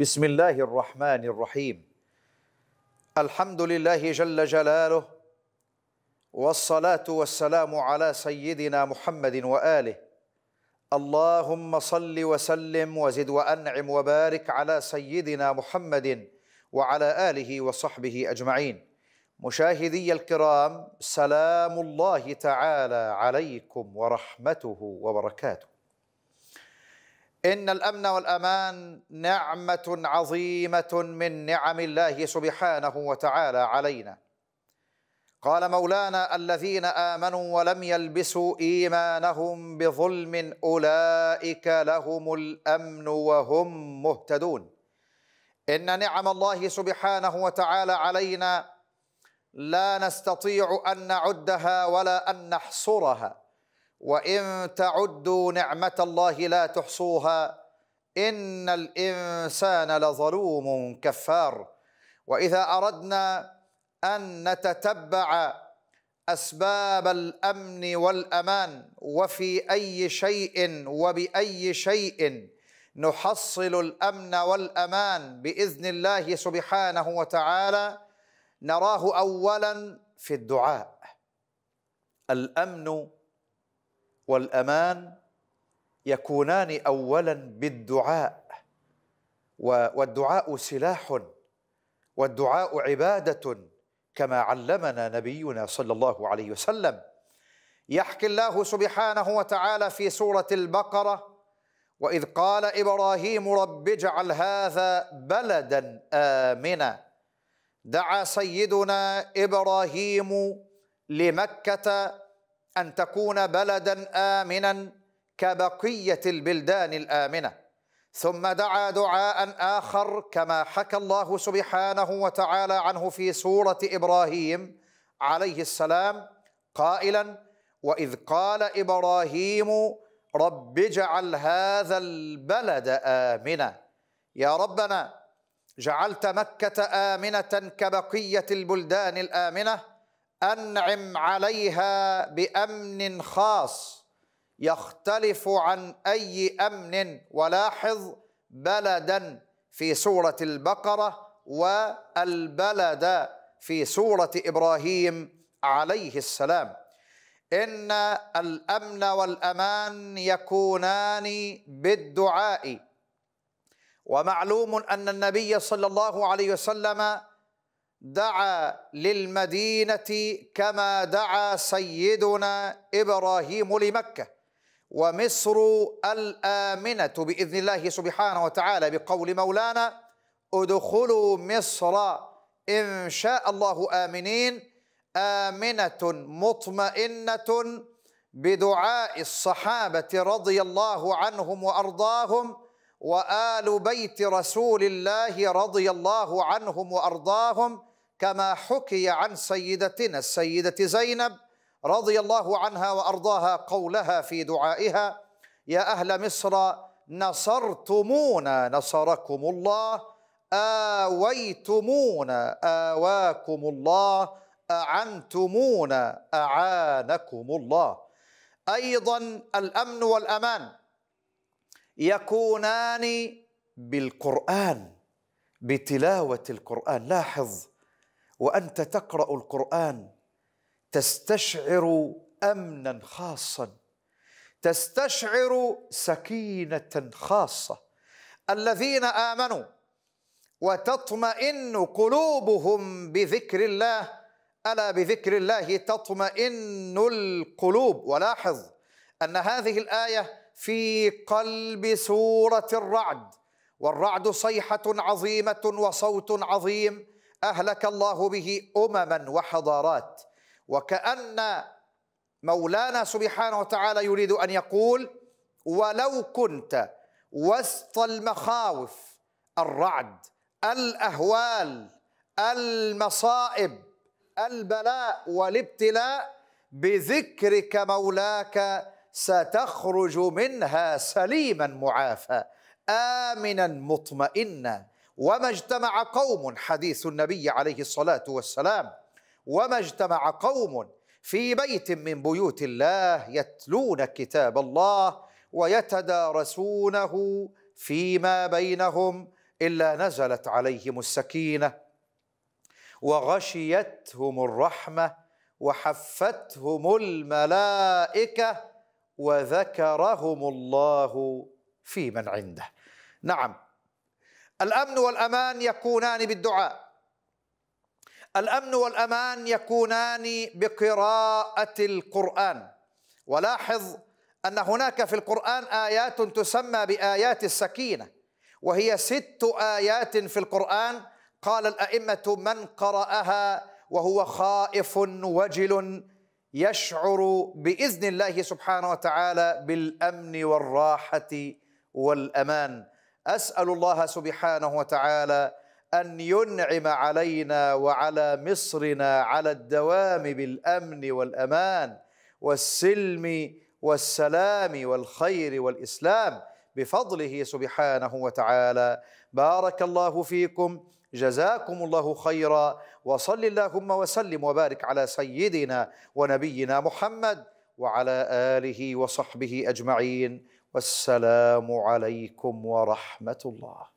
بسم الله الرحمن الرحيم الحمد لله جل جلاله والصلاة والسلام على سيدنا محمد وآله اللهم صل وسلم وزد وأنعم وبارك على سيدنا محمد وعلى آله وصحبه أجمعين مشاهدي الكرام سلام الله تعالى عليكم ورحمته وبركاته ان الامن والامان نعمه عظيمه من نعم الله سبحانه وتعالى علينا قال مولانا الذين امنوا ولم يلبسوا ايمانهم بظلم اولئك لهم الامن وهم مهتدون ان نعم الله سبحانه وتعالى علينا لا نستطيع ان نعدها ولا ان نحصرها وان تعدوا نعمه الله لا تحصوها ان الانسان لظلوم كفار واذا اردنا ان نتتبع اسباب الامن والامان وفي اي شيء وباي شيء نحصل الامن والامان باذن الله سبحانه وتعالى نراه اولا في الدعاء الامن والامان يكونان اولا بالدعاء والدعاء سلاح والدعاء عباده كما علمنا نبينا صلى الله عليه وسلم يحكي الله سبحانه وتعالى في سوره البقره واذ قال ابراهيم رب اجعل هذا بلدا امنا دعا سيدنا ابراهيم لمكه أن تكون بلدا آمنا كبقية البلدان الآمنة ثم دعا دعاء آخر كما حكى الله سبحانه وتعالى عنه في سورة إبراهيم عليه السلام قائلا وإذ قال إبراهيم رب اجعل هذا البلد آمنا يا ربنا جعلت مكة آمنة كبقية البلدان الآمنة أنعم عليها بأمن خاص يختلف عن أي أمن ولاحظ بلدا في سورة البقرة والبلد في سورة إبراهيم عليه السلام إن الأمن والأمان يكونان بالدعاء ومعلوم أن النبي صلى الله عليه وسلم دعا للمدينة كما دعا سيدنا إبراهيم لمكة ومصر الآمنة بإذن الله سبحانه وتعالى بقول مولانا ادخلوا مصر إن شاء الله آمنين آمنة مطمئنة بدعاء الصحابة رضي الله عنهم وأرضاهم وال بيت رسول الله رضي الله عنهم وارضاهم كما حكي عن سيدتنا السيده زينب رضي الله عنها وارضاها قولها في دعائها يا اهل مصر نصرتمونا نصركم الله اويتمونا اواكم الله اعنتمونا اعانكم الله ايضا الامن والامان يكونان بالقرآن بتلاوة القرآن لاحظ وأنت تقرأ القرآن تستشعر أمنا خاصا تستشعر سكينة خاصة الذين آمنوا وتطمئن قلوبهم بذكر الله ألا بذكر الله تطمئن القلوب ولاحظ أن هذه الآية في قلب سورة الرعد والرعد صيحة عظيمة وصوت عظيم أهلك الله به أمما وحضارات وكأن مولانا سبحانه وتعالى يريد أن يقول ولو كنت وسط المخاوف الرعد الأهوال المصائب البلاء والابتلاء بذكرك مولاك ستخرج منها سليما معافى امنا مطمئنا وما اجتمع قوم حديث النبي عليه الصلاه والسلام وما اجتمع قوم في بيت من بيوت الله يتلون كتاب الله ويتدارسونه فيما بينهم الا نزلت عليهم السكينه وغشيتهم الرحمه وحفتهم الملائكه وذكرهم الله في من عنده نعم الامن والامان يكونان بالدعاء الامن والامان يكونان بقراءه القران ولاحظ ان هناك في القران ايات تسمى بايات السكينه وهي ست ايات في القران قال الائمه من قراها وهو خائف وجل يشعر باذن الله سبحانه وتعالى بالامن والراحه والامان اسال الله سبحانه وتعالى ان ينعم علينا وعلى مصرنا على الدوام بالامن والامان والسلم والسلام والخير والاسلام بفضله سبحانه وتعالى بارك الله فيكم جزاكم الله خيرا وصل اللهم وسلم وبارك على سيدنا ونبينا محمد وعلى اله وصحبه اجمعين والسلام عليكم ورحمه الله